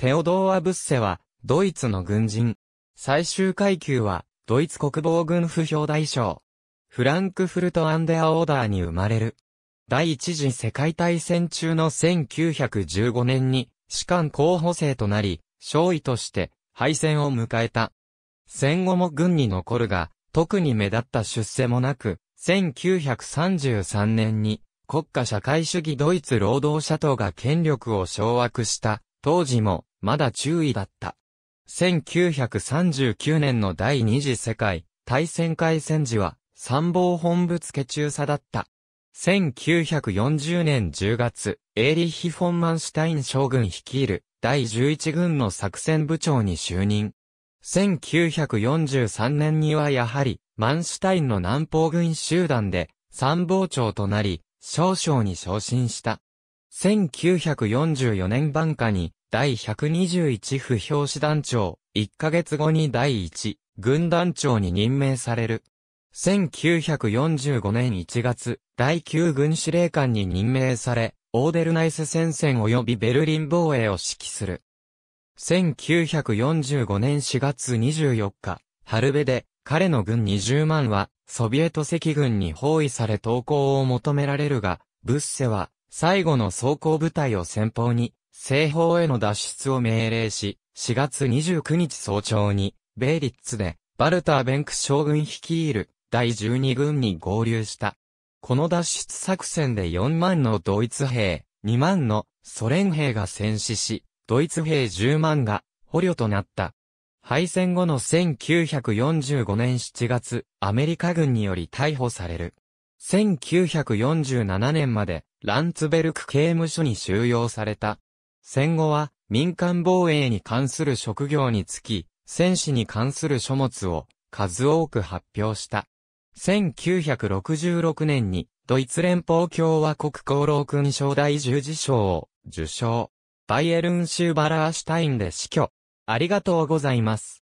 テオドーア・ブッセは、ドイツの軍人。最終階級は、ドイツ国防軍不評大将。フランクフルト・アンデア・オーダーに生まれる。第一次世界大戦中の1915年に、士官候補生となり、少尉として、敗戦を迎えた。戦後も軍に残るが、特に目立った出世もなく、1933年に、国家社会主義ドイツ労働者党が権力を掌握した。当時もまだ注意だった。1939年の第二次世界大戦開戦時は参謀本部付中佐だった。1940年10月、エーリヒ・フォンマンシュタイン将軍率いる第11軍の作戦部長に就任。1943年にはやはり、マンシュタインの南方軍集団で参謀長となり、少将に昇進した。1944年晩夏に第121不評師団長、1ヶ月後に第1、軍団長に任命される。1945年1月、第9軍司令官に任命され、オーデルナイス戦線及びベルリン防衛を指揮する。1945年4月24日、春部で、彼の軍20万は、ソビエト赤軍に包囲され投降を求められるが、ブッセは、最後の装甲部隊を先方に、西方への脱出を命令し、4月29日早朝に、ベイリッツで、バルターベンク将軍率いる、第12軍に合流した。この脱出作戦で4万のドイツ兵、2万のソ連兵が戦死し、ドイツ兵10万が捕虜となった。敗戦後の1945年7月、アメリカ軍により逮捕される。1947年まで、ランツベルク刑務所に収容された。戦後は民間防衛に関する職業につき、戦士に関する書物を数多く発表した。1966年にドイツ連邦共和国功労勲章第十字章を受章。バイエルン・シューバラーシュタインで死去。ありがとうございます。